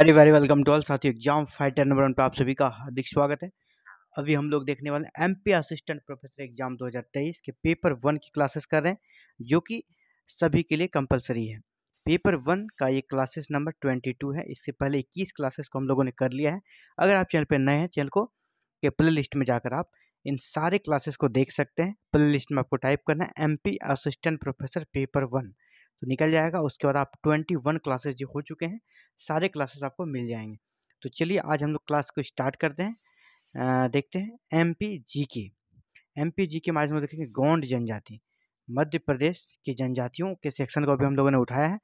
very very welcome to all साथियों exam fighter number one पर आप सभी का हार्दिक स्वागत है अभी हम लोग देखने वाले हैं एमपी असिस्टेंट प्रोफेसर एग्जाम 2023 के पेपर वन की क्लासेस कर रहे हैं जो कि सभी के लिए कंपलसरी है पेपर वन का ये क्लासेस नंबर 22 है इससे पहले इक्कीस क्लासेस को हम लोगों ने कर लिया है अगर आप चैनल पर नए हैं चैनल को के प्ले लिस्ट में जाकर आप इन सारे क्लासेस को देख सकते हैं प्ले लिस्ट में आपको टाइप करना है M assistant professor paper one तो निकल जाएगा उसके बाद आप ट्वेंटी वन क्लासेज जो हो चुके हैं सारे क्लासेस आपको मिल जाएंगे तो चलिए आज हम लोग क्लास को स्टार्ट करते हैं आ, देखते हैं एम पी जी के एम पी जी के माध्यम से देखेंगे गौंड जनजाति मध्य प्रदेश की जनजातियों के सेक्शन को भी हम लोगों ने उठाया है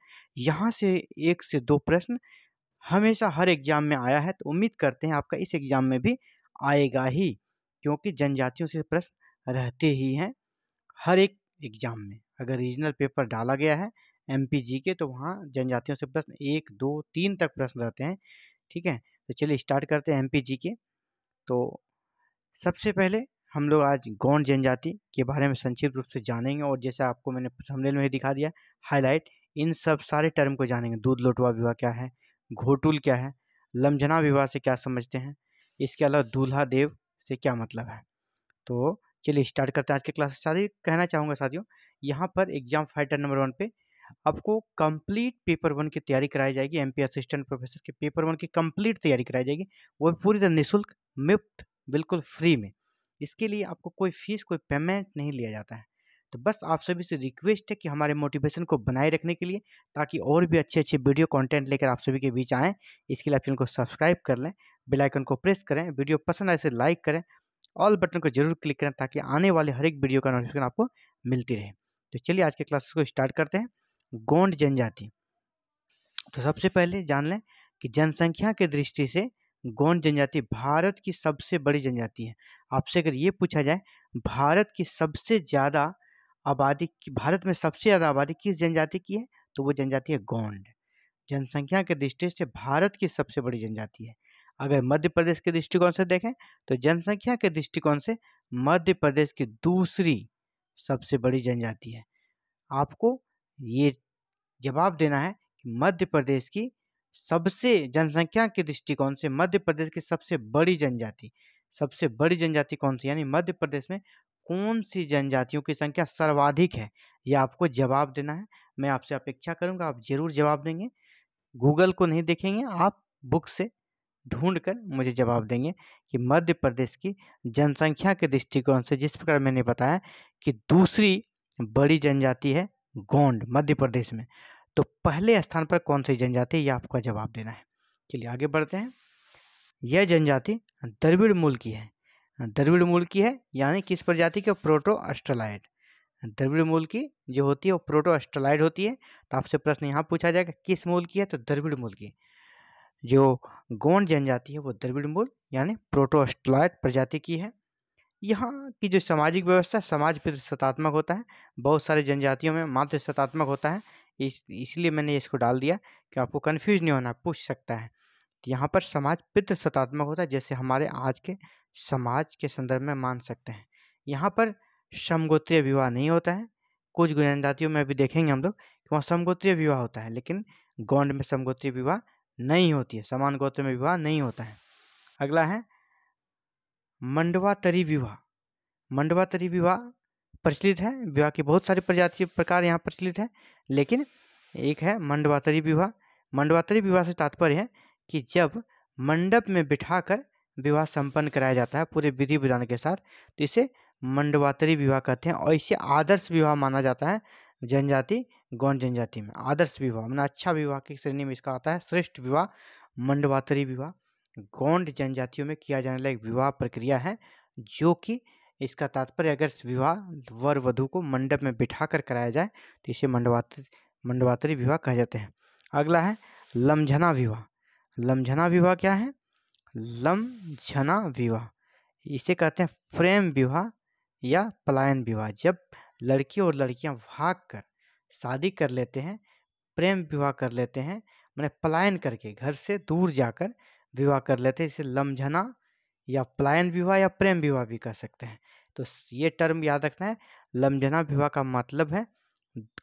यहाँ से एक से दो प्रश्न हमेशा हर एग्जाम में आया है तो उम्मीद करते हैं आपका इस एग्जाम में भी आएगा ही क्योंकि जनजातियों से प्रश्न रहते ही हैं हर एक एग्जाम में अगर रीजनल पेपर डाला गया है एम के तो वहाँ जनजातियों से प्रश्न एक दो तीन तक प्रश्न रहते हैं ठीक है तो चलिए स्टार्ट करते हैं एम के तो सबसे पहले हम लोग आज गौंड जनजाति के बारे में संक्षिप्त रूप से जानेंगे और जैसे आपको मैंने सम्मेलन में ही दिखा दिया हाईलाइट इन सब सारे टर्म को जानेंगे दूध लोटवा विवाह क्या है घोटुल क्या है लमझना विवाह से क्या समझते हैं इसके अलावा दूल्हा देव से क्या मतलब है तो चलिए स्टार्ट करते हैं आज के क्लास ही कहना चाहूँगा साथियों यहाँ पर एग्जाम फाइटर नंबर वन पे आपको कंप्लीट पेपर वन की तैयारी कराई जाएगी एमपी असिस्टेंट प्रोफेसर के पेपर वन की कंप्लीट तैयारी कराई जाएगी वो भी पूरी तरह निःशुल्क मुफ्त बिल्कुल फ्री में इसके लिए आपको कोई फीस कोई पेमेंट नहीं लिया जाता है तो बस आप सभी से रिक्वेस्ट है कि हमारे मोटिवेशन को बनाए रखने के लिए ताकि और भी अच्छे अच्छे वीडियो कॉन्टेंट लेकर आप सभी के बीच आएँ इसके लिए आप चैनल को सब्सक्राइब कर लें बेलाइकन को प्रेस करें वीडियो पसंद आए तो से लाइक करें ऑल बटन को जरूर क्लिक करें ताकि आने वाले हर एक वीडियो का नोटिफिकेशन आपको मिलती रहे तो चलिए आज के क्लास को स्टार्ट करते हैं गोंड जनजाति तो सबसे पहले जान लें कि जनसंख्या के दृष्टि से गोंड जनजाति भारत की सबसे बड़ी जनजाति है आपसे अगर ये पूछा जाए भारत की सबसे ज़्यादा आबादी भारत में सबसे ज़्यादा आबादी किस जनजाति की है तो वो जनजाति है गोंड जनसंख्या के दृष्टि से भारत की सबसे बड़ी जनजाति है अगर मध्य प्रदेश के दृष्टिकोण से देखें तो जनसंख्या के दृष्टिकोण से मध्य प्रदेश की दूसरी सबसे बड़ी जनजाति है आपको ये जवाब देना है कि मध्य प्रदेश की सबसे जनसंख्या के दृष्टिकोण से मध्य प्रदेश की सबसे बड़ी जनजाति सबसे बड़ी जनजाति कौन सी यानी मध्य प्रदेश में कौन सी जनजातियों की संख्या सर्वाधिक है यह आपको जवाब देना है मैं आपसे अपेक्षा करूंगा आप जरूर जवाब देंगे गूगल को नहीं देखेंगे आप बुक से ढूंढकर मुझे जवाब देंगे कि मध्य प्रदेश की जनसंख्या के दृष्टिकोण से जिस प्रकार मैंने बताया कि दूसरी बड़ी जनजाति है गोंड मध्य प्रदेश में तो पहले स्थान पर कौन सी जनजाति यह आपका जवाब देना है चलिए आगे बढ़ते हैं यह जनजाति द्रविड़ मूल की है द्रविड़ मूल की है यानी किस प्रजाति के प्रोटो अस्ट्रलाइड द्रविड़ मूल की जो होती है वो प्रोटो अस्ट्रलाइड होती है तो आपसे प्रश्न यहाँ पूछा जाएगा किस मूल की है तो द्रविड़ मूल की जो गोंड जनजाति है वो द्रविड़ मूल यानी प्रोटोस्टलॉयड प्रजाति की है यहाँ की जो सामाजिक व्यवस्था समाज प्रतिशतात्मक होता है बहुत सारे जनजातियों में मात्र सतात्मक होता है इस इसलिए मैंने इसको डाल दिया कि आपको कन्फ्यूज नहीं होना पूछ सकता है तो यहाँ पर समाज पितृसतात्मक होता है जैसे हमारे आज के समाज के संदर्भ में मान सकते हैं यहाँ पर समगोत्रीय विवाह नहीं होता है कुछ जनजातियों में अभी देखेंगे हम लोग कि वहाँ समगोत्रीय विवाह होता है लेकिन गौंड में समगोत्रीय विवाह नहीं होती है समान गोत्र में विवाह नहीं होता है अगला है मंडवातरी विवाह मंडवातरी विवाह प्रचलित है विवाह की बहुत सारी प्रजाति प्रकार यहाँ प्रचलित है लेकिन एक है मंडवातरी विवाह मंडवातरी विवाह से तात्पर्य है कि जब मंडप में बिठाकर विवाह संपन्न कराया जाता है पूरे विधि विधान के साथ तो इसे मंडवातरी विवाह कहते हैं और इसे आदर्श विवाह माना जाता है जनजाति गौण जनजाति में आदर्श विवाह मैंने अच्छा विवाह की श्रेणी में इसका आता है श्रेष्ठ विवाह मंडवातरी विवाह गौंड जनजातियों में किया जाने वाला एक विवाह प्रक्रिया है जो कि इसका तात्पर्य अगर विवाह वर वधु को मंडप में बिठा कर कराया जाए तो इसे मंडवातरी मंडवातरी विवाह कहा जाते हैं अगला है लमझना विवाह लमझना विवाह क्या है लमझना विवाह इसे कहते हैं फ्रेम विवाह या पलायन विवाह जब लड़की और लड़कियां भाग कर शादी कर लेते हैं प्रेम विवाह कर लेते हैं मैंने पलायन करके घर से दूर जाकर विवाह कर लेते हैं इसे लमझना या पलायन विवाह या प्रेम विवाह भी कर सकते हैं तो ये टर्म याद रखना है लमझना विवाह का मतलब है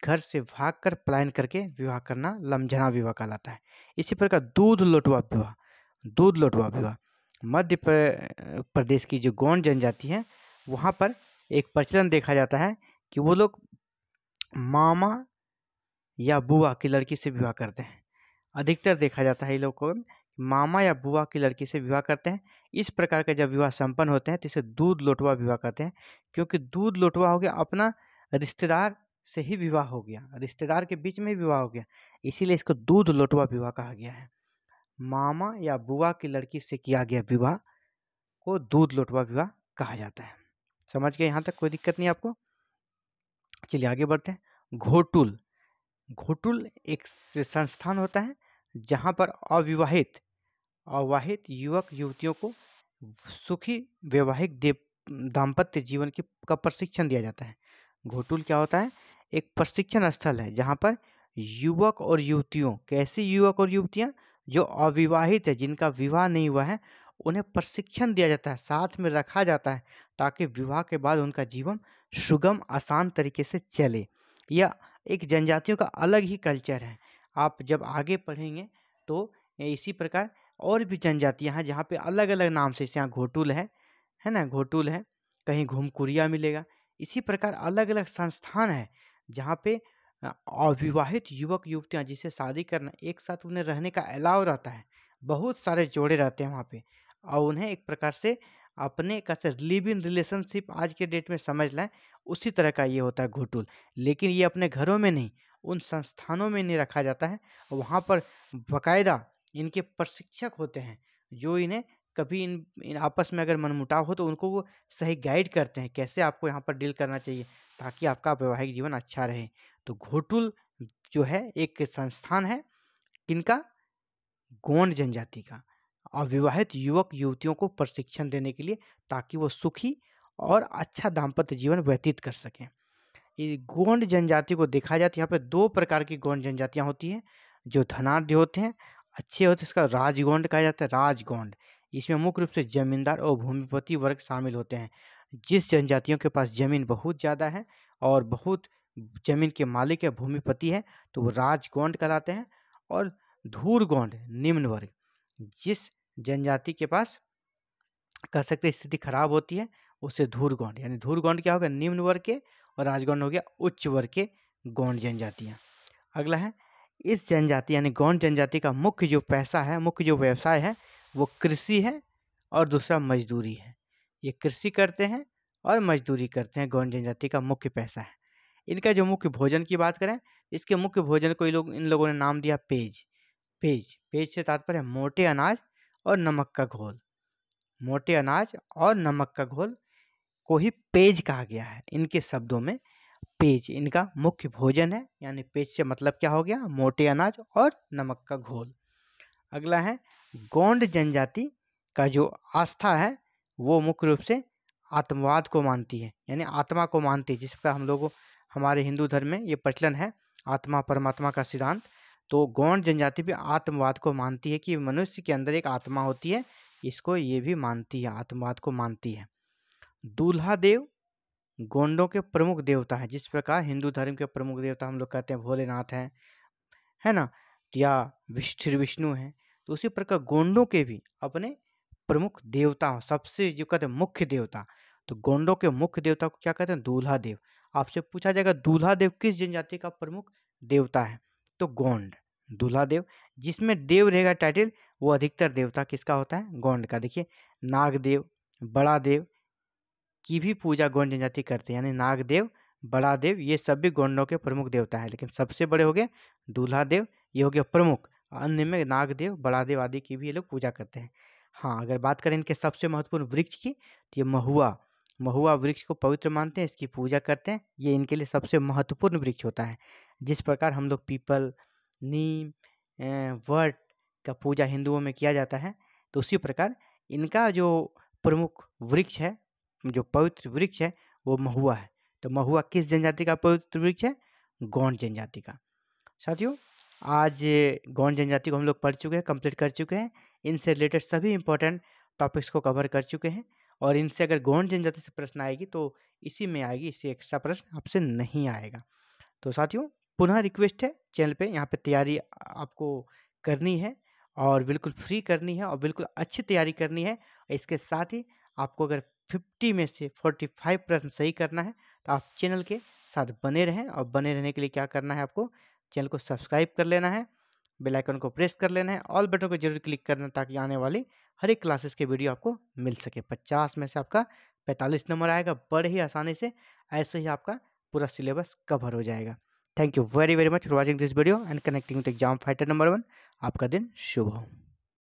घर से भाग कर पलायन करके विवाह करना लमझना विवाह कहलाता है इसी प्रकार दूध लोटवा विवाह दूध लोटवा विवाह मध्य प्रदेश की जो गौंड जनजाति है वहाँ पर एक प्रचलन देखा जाता है कि वो लोग मामा या बुआ की लड़की से विवाह करते हैं अधिकतर देखा जाता है ये लोग को मामा या बुआ की लड़की से विवाह करते हैं इस प्रकार के जब विवाह संपन्न होते हैं तो इसे दूध लोटवा विवाह कहते हैं क्योंकि दूध लोटवा हो गया अपना रिश्तेदार से ही विवाह हो गया रिश्तेदार के बीच में विवाह हो गया इसीलिए इसको दूध लोटवा विवाह कहा गया है मामा या बुआ की लड़की से किया गया विवाह को दूध लोटवा विवाह कहा जाता है समझ गए यहाँ तक कोई दिक्कत नहीं आपको चलिए आगे बढ़ते हैं घोटुल घोटुल एक संस्थान होता है जहाँ पर अविवाहित अविवाहित युवक युवतियों को सुखी वैवाहिक देव दाम्पत्य जीवन की का प्रशिक्षण दिया जाता है घोटुल क्या होता है एक प्रशिक्षण स्थल है जहाँ पर युवक और युवतियों कैसे युवक और युवतियाँ जो अविवाहित है जिनका विवाह नहीं हुआ है उन्हें प्रशिक्षण दिया जाता है साथ में रखा जाता है ताकि विवाह के बाद उनका जीवन सुगम आसान तरीके से चले यह एक जनजातियों का अलग ही कल्चर है आप जब आगे पढ़ेंगे तो इसी प्रकार और भी जनजातियाँ हैं जहाँ पे अलग अलग नाम से जैसे यहाँ घोटुल है है ना घोटुल है कहीं घूमकुरिया मिलेगा इसी प्रकार अलग अलग संस्थान है जहाँ पे अविवाहित युवक युवतियाँ जिसे शादी करना एक साथ उन्हें रहने का अलाव रहता है बहुत सारे जोड़े रहते हैं वहाँ पे और उन्हें एक प्रकार से अपने का से लिव इन रिलेशनशिप आज के डेट में समझ लाएँ उसी तरह का ये होता है घोटूल लेकिन ये अपने घरों में नहीं उन संस्थानों में नहीं रखा जाता है वहाँ पर बाकायदा इनके प्रशिक्षक होते हैं जो इन्हें कभी इन, इन आपस में अगर मनमुटाव हो तो उनको वो सही गाइड करते हैं कैसे आपको यहाँ पर डील करना चाहिए ताकि आपका वैवाहिक जीवन अच्छा रहे तो घोटुल जो है एक संस्थान है किनका गोंड जनजाति का अविवाहित युवक युवतियों को प्रशिक्षण देने के लिए ताकि वो सुखी और अच्छा दाम्पत्य जीवन व्यतीत कर सकें गोंड जनजाति को देखा जाए तो यहाँ पर दो प्रकार की गोंड जनजातियाँ होती हैं जो धनाढ़ होते हैं अच्छे होते हैं इसका राजगोंड कहा जाता है राजगोंड इसमें मुख्य रूप से जमींदार और भूमिपति वर्ग शामिल होते हैं जिस जनजातियों के पास जमीन बहुत ज़्यादा है और बहुत जमीन के मालिक है भूमिपति है तो वो राजगोंड कहलाते हैं और गोंड निम्न वर्ग जिस जनजाति के पास कह सकते स्थिति खराब होती है उसे धूर गौंड यानी धूर गौंड क्या होगा निम्न वर्ग के और राजगौंड हो गया उच्च वर्ग के गौंड जनजातियाँ अगला है इस जनजाति यानी गौंड जनजाति का मुख्य जो पैसा है मुख्य जो व्यवसाय है वो कृषि है और दूसरा मजदूरी है ये कृषि करते हैं और मजदूरी करते हैं गौंड जनजाति का मुख्य पैसा है इनका जो मुख्य भोजन की बात करें इसके मुख्य भोजन को लोग इन लोगों ने नाम दिया पेज पेज पेज से तात्पर्य मोटे अनाज और नमक का घोल मोटे अनाज और नमक का घोल को ही पेज कहा गया है इनके शब्दों में पेज इनका मुख्य भोजन है यानी पेज से मतलब क्या हो गया मोटे अनाज और नमक का घोल अगला है गोंड जनजाति का जो आस्था है वो मुख्य रूप से आत्मवाद को मानती है यानी आत्मा को मानती है जिसका हम लोग हमारे हिंदू धर्म में ये प्रचलन है आत्मा परमात्मा का सिद्धांत तो गौंड जनजाति भी आत्मवाद को मानती है कि मनुष्य के अंदर एक आत्मा होती है इसको ये भी मानती है आत्मवाद को मानती है दूल्हा देव गोंडों के प्रमुख देवता है जिस प्रकार हिंदू धर्म के प्रमुख देवता हम लोग कहते हैं भोलेनाथ हैं है ना या श्री विष्णु हैं तो उसी प्रकार गोंडों के भी अपने प्रमुख देवता हो सबसे जो कहते हैं मुख्य देवता तो गोंडों के मुख्य देवता को क्या कहते हैं दूल्हा देव आपसे पूछा जाएगा दूल्हा देव किस जनजाति का प्रमुख देवता है तो गोंड दूल्हा देव जिसमें देव रहेगा टाइटल वो अधिकतर देवता किसका होता है गौंड का देखिए नागदेव बड़ा देव की भी पूजा गौंड जनजाति करते हैं यानी नागदेव बड़ा देव ये सब भी गौंडों के प्रमुख देवता हैं लेकिन सबसे बड़े हो गए दूल्हा देव ये हो गया प्रमुख अन्य में नागदेव बड़ा देव आदि की भी ये लोग पूजा करते हैं हाँ अगर बात करें इनके सबसे महत्वपूर्ण वृक्ष की तो ये महुआ महुआ वृक्ष को पवित्र मानते हैं इसकी पूजा करते हैं ये इनके लिए सबसे महत्वपूर्ण वृक्ष होता है जिस प्रकार हम लोग पीपल नीम वट का पूजा हिंदुओं में किया जाता है तो उसी प्रकार इनका जो प्रमुख वृक्ष है जो पवित्र वृक्ष है वो महुआ है तो महुआ किस जनजाति का पवित्र वृक्ष है गौंड जनजाति का साथियों आज गौंड जनजाति को हम लोग पढ़ चुके हैं कंप्लीट कर चुके हैं इनसे रिलेटेड सभी इंपॉर्टेंट टॉपिक्स को कवर कर चुके हैं और इनसे अगर गौंड जनजाति से प्रश्न आएगी तो इसी में आएगी इससे एक्स्ट्रा प्रश्न आपसे नहीं आएगा तो साथियों पुनः रिक्वेस्ट है चैनल पे यहाँ पे तैयारी आपको करनी है और बिल्कुल फ्री करनी है और बिल्कुल अच्छी तैयारी करनी है इसके साथ ही आपको अगर 50 में से 45 प्रश्न सही करना है तो आप चैनल के साथ बने रहें और बने रहने के लिए क्या करना है आपको चैनल को सब्सक्राइब कर लेना है बेल आइकन को प्रेस कर लेना है ऑल बटन को जरूर क्लिक करना ताकि आने वाली हर एक क्लासेस के वीडियो आपको मिल सके पचास में से आपका पैंतालीस नंबर आएगा बड़े ही आसानी से ऐसे ही आपका पूरा सिलेबस कवर हो जाएगा thank you very very much for watching this video and connecting with exam fighter number one आपका दिन शुभ हो